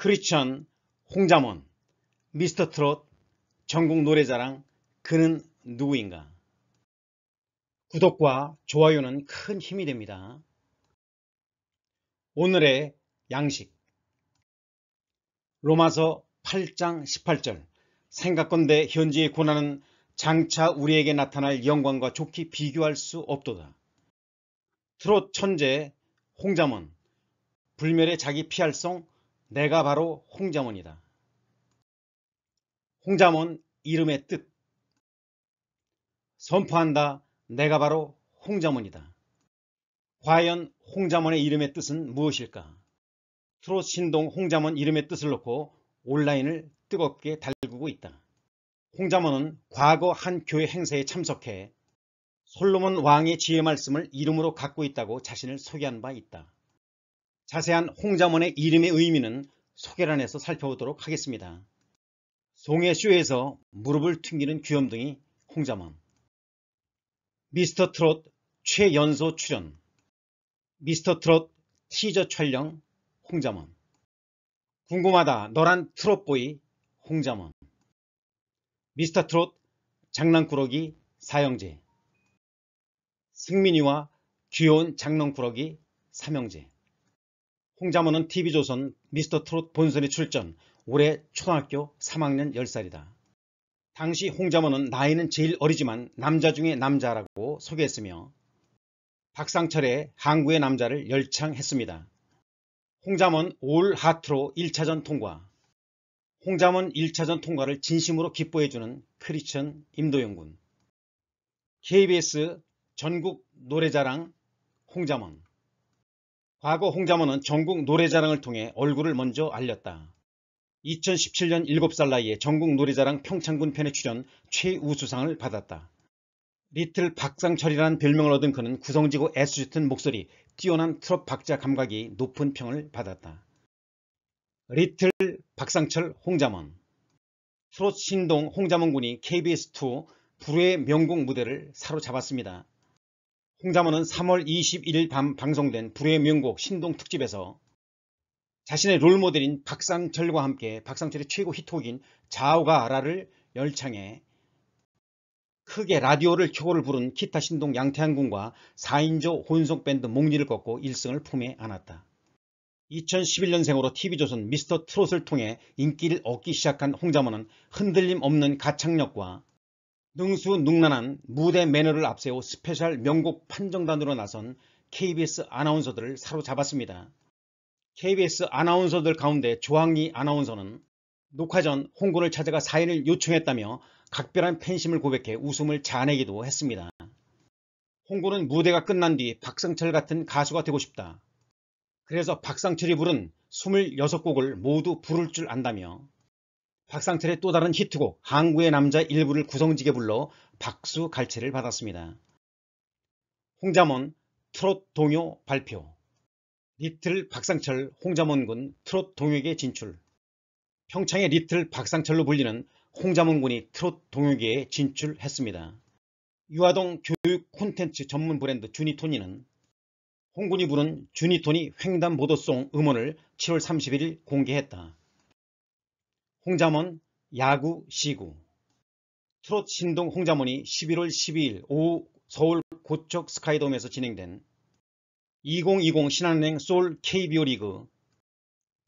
크리스천, 홍자몬, 미스터 트롯, 전국 노래자랑 그는 누구인가? 구독과 좋아요는 큰 힘이 됩니다. 오늘의 양식 로마서 8장 18절 생각건대 현지의 고난은 장차 우리에게 나타날 영광과 좋게 비교할 수 없도다. 트롯 천재 홍자몬 불멸의 자기 피할성 내가 바로 홍자몬이다. 홍자몬 이름의 뜻 선포한다. 내가 바로 홍자몬이다. 과연 홍자몬의 이름의 뜻은 무엇일까? 트롯 신동 홍자몬 이름의 뜻을 놓고 온라인을 뜨겁게 달구고 있다. 홍자몬은 과거 한 교회 행사에 참석해 솔로몬 왕의 지혜 말씀을 이름으로 갖고 있다고 자신을 소개한 바 있다. 자세한 홍자문의 이름의 의미는 소개란에서 살펴보도록 하겠습니다. 송해쇼에서 무릎을 튕기는 귀염둥이 홍자문 미스터 트롯 최연소 출연 미스터 트롯 티저 촬영 홍자문 궁금하다 너란 트롯보이 홍자문 미스터 트롯 장난꾸러기 사형제 승민이와 귀여운 장난꾸러기 삼형제 홍자모는 TV조선 미스터 트롯 본선에 출전 올해 초등학교 3학년 10살이다. 당시 홍자모는 나이는 제일 어리지만 남자 중에 남자라고 소개했으며 박상철의 한국의 남자를 열창했습니다. 홍자몬 올 하트로 1차전 통과 홍자몬 1차전 통과를 진심으로 기뻐해주는 크리천 임도영군 KBS 전국 노래자랑 홍자몬 과거 홍자모는 전국 노래자랑을 통해 얼굴을 먼저 알렸다. 2017년 7살 나이에 전국 노래자랑 평창군 편에 출연 최우수상을 받았다. 리틀 박상철이라는 별명을 얻은 그는 구성지고 애수 짙은 목소리, 뛰어난 트롯 박자 감각이 높은 평을 받았다. 리틀 박상철 홍자먼 트롯 신동 홍자먼 군이 KBS2 불후의 명곡 무대를 사로잡았습니다. 홍자모는 3월 21일 밤 방송된 불의 명곡 신동 특집에서 자신의 롤모델인 박상철과 함께 박상철의 최고 히트곡인 자오가 아라를 열창해 크게 라디오를 켜고를 부른 기타 신동 양태한 군과 4인조 혼성 밴드 목리를 꺾고 1승을 품에 안았다. 2011년생으로 TV조선 미스터 트롯을 통해 인기를 얻기 시작한 홍자모는 흔들림 없는 가창력과 능수능란한 무대 매너를 앞세워 스페셜 명곡 판정단으로 나선 KBS 아나운서들을 사로잡았습니다. KBS 아나운서들 가운데 조항리 아나운서는 녹화 전 홍군을 찾아가 사인을 요청했다며 각별한 팬심을 고백해 웃음을 자아내기도 했습니다. 홍군은 무대가 끝난 뒤 박상철 같은 가수가 되고 싶다. 그래서 박상철이 부른 26곡을 모두 부를 줄 안다며 박상철의 또 다른 히트곡 항구의 남자 일부를 구성지게 불러 박수 갈채를 받았습니다. 홍자몬 트롯 동요 발표 리틀 박상철 홍자몬군 트롯 동요계 진출 평창의 리틀 박상철로 불리는 홍자몬군이 트롯 동요계에 진출했습니다. 유아동 교육 콘텐츠 전문 브랜드 주니토니는 홍군이 부른 주니토니 횡단보도송 음원을 7월 31일 공개했다. 홍자문 야구 시구 트롯 신동 홍자문이 11월 12일 오후 서울 고척 스카이돔에서 진행된 2020 신한은행 솔 KBO 리그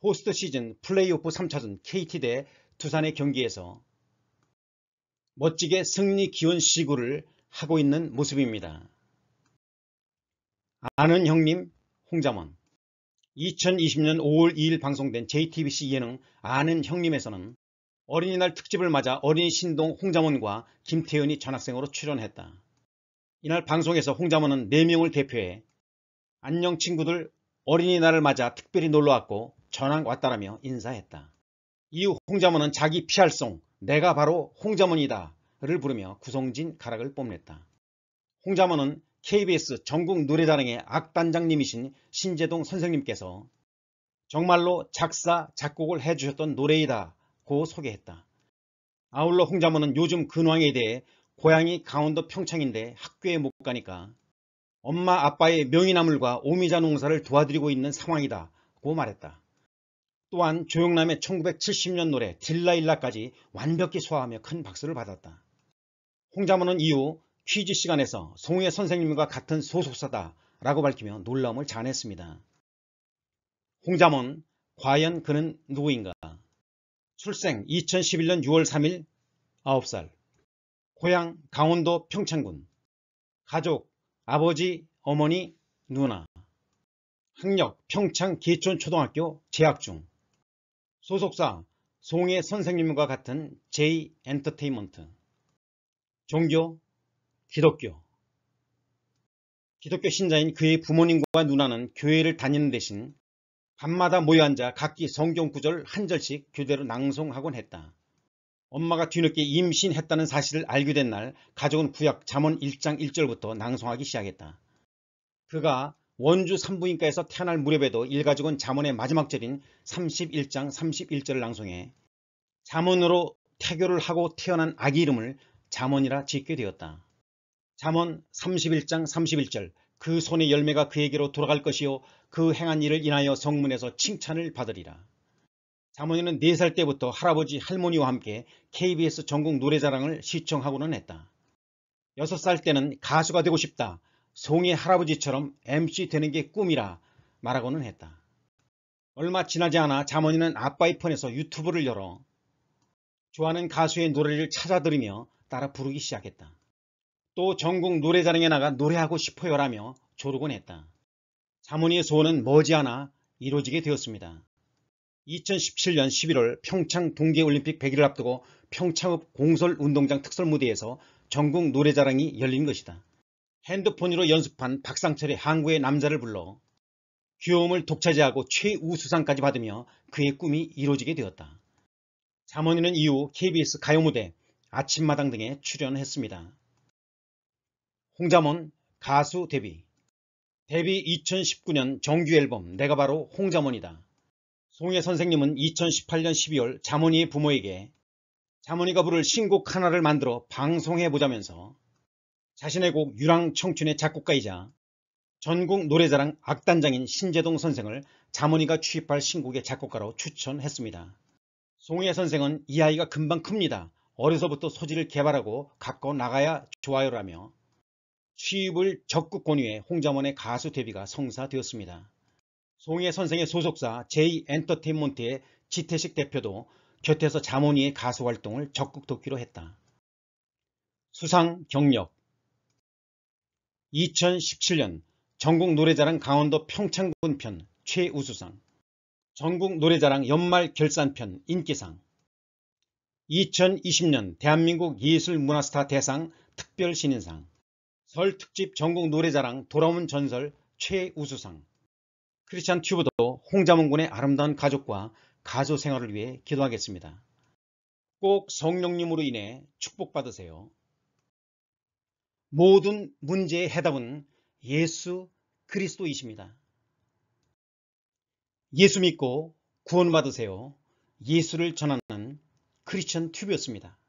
포스트 시즌 플레이오프 3차전 KT 대 두산의 경기에서 멋지게 승리 기원 시구를 하고 있는 모습입니다. 아는 형님 홍자문 2020년 5월 2일 방송된 JTBC 예능 아는 형님에서는 어린이날 특집을 맞아 어린이 신동 홍자문과 김태현이 전학생으로 출연했다. 이날 방송에서 홍자문은 4명을 대표해 안녕 친구들 어린이날을 맞아 특별히 놀러왔고 전학 왔다라며 인사했다. 이후 홍자문은 자기 피할송 내가 바로 홍자문이다 를 부르며 구성진 가락을 뽐냈다. 홍자문은 KBS 전국 노래자랑의 악단장님이신 신재동 선생님께서 정말로 작사, 작곡을 해주셨던 노래이다 고 소개했다. 아울러 홍자모는 요즘 근황에 대해 고향이 강원도 평창인데 학교에 못 가니까 엄마 아빠의 명이나물과 오미자 농사를 도와드리고 있는 상황이다 고 말했다. 또한 조영남의 1970년 노래 딜라일라까지 완벽히 소화하며 큰 박수를 받았다. 홍자모는 이후 퀴즈 시간에서 송혜 선생님과 같은 소속사다 라고 밝히며 놀라움을 자냈습니다. 아 홍자몬, 과연 그는 누구인가? 출생 2011년 6월 3일 9살 고향 강원도 평창군 가족 아버지 어머니 누나 학력 평창 기촌초등학교 재학 중 소속사 송해 선생님과 같은 J엔터테인먼트 종교 기독교 기독교 신자인 그의 부모님과 누나는 교회를 다니는 대신 밤마다 모여 앉아 각기 성경 구절 한 절씩 교대로 낭송하곤 했다. 엄마가 뒤늦게 임신했다는 사실을 알게 된 날 가족은 구약 잠언 1장 1절부터 낭송하기 시작했다. 그가 원주 산부인과에서 태어날 무렵에도 일가족은 잠언의 마지막 절인 31장 31절을 낭송해 잠언으로 태교를 하고 태어난 아기 이름을 잠언이라 짓게 되었다. 잠언 31장 31절 그 손의 열매가 그에게로 돌아갈 것이요 그 행한 일을 인하여 성문에서 칭찬을 받으리라. 자모니는 4살 때부터 할아버지 할머니와 함께 KBS 전국 노래자랑을 시청하고는 했다. 6살 때는 가수가 되고 싶다. 송의 할아버지처럼 MC 되는 게 꿈이라 말하고는 했다. 얼마 지나지 않아 자모니는 아빠의 폰에서 유튜브를 열어 좋아하는 가수의 노래를 찾아 들으며 따라 부르기 시작했다. 또 전국 노래자랑에 나가 노래하고 싶어요라며 조르곤 했다. 사모니의 소원은 머지않아 이루어지게 되었습니다. 2017년 11월 평창 동계올림픽 100일을 앞두고 평창읍 공설운동장 특설무대에서 전국 노래자랑이 열린 것이다. 핸드폰으로 연습한 박상철의 항구의 남자를 불러 귀여움을 독차지하고 최우수상까지 받으며 그의 꿈이 이루어지게 되었다. 사모니는 이후 KBS 가요무대, 아침마당 등에 출연했습니다. 홍자몬 가수 데뷔 데뷔 2019년 정규 앨범 내가 바로 홍자몬이다. 송혜 선생님은 2018년 12월 자모니 부모에게 자모니가 부를 신곡 하나를 만들어 방송해보자면서 자신의 곡 유랑 청춘의 작곡가이자 전국 노래자랑 악단장인 신재동 선생을 자모니가 취입할 신곡의 작곡가로 추천했습니다. 송혜 선생은 이 아이가 금방 큽니다. 어려서부터 소질을 개발하고 갖고 나가야 좋아요라며 취입을 적극 권유해 홍자원의 가수 데뷔가 성사되었습니다. 송혜 선생의 소속사 제 J엔터테인먼트의 지태식 대표도 곁에서 자모니의 가수 활동을 적극 돕기로 했다. 수상 경력 2017년 전국 노래자랑 강원도 평창군 편 최우수상 전국 노래자랑 연말 결산편 인기상 2020년 대한민국 예술문화스타 대상 특별신인상 설 특집 전국 노래자랑 돌아온 전설 최우수상 크리스찬 튜브도 홍자문 군의 아름다운 가족과 가수 생활을 위해 기도하겠습니다. 꼭 성령님으로 인해 축복받으세요. 모든 문제의 해답은 예수 그리스도이십니다. 예수 믿고 구원받으세요. 예수를 전하는 크리스천 튜브였습니다.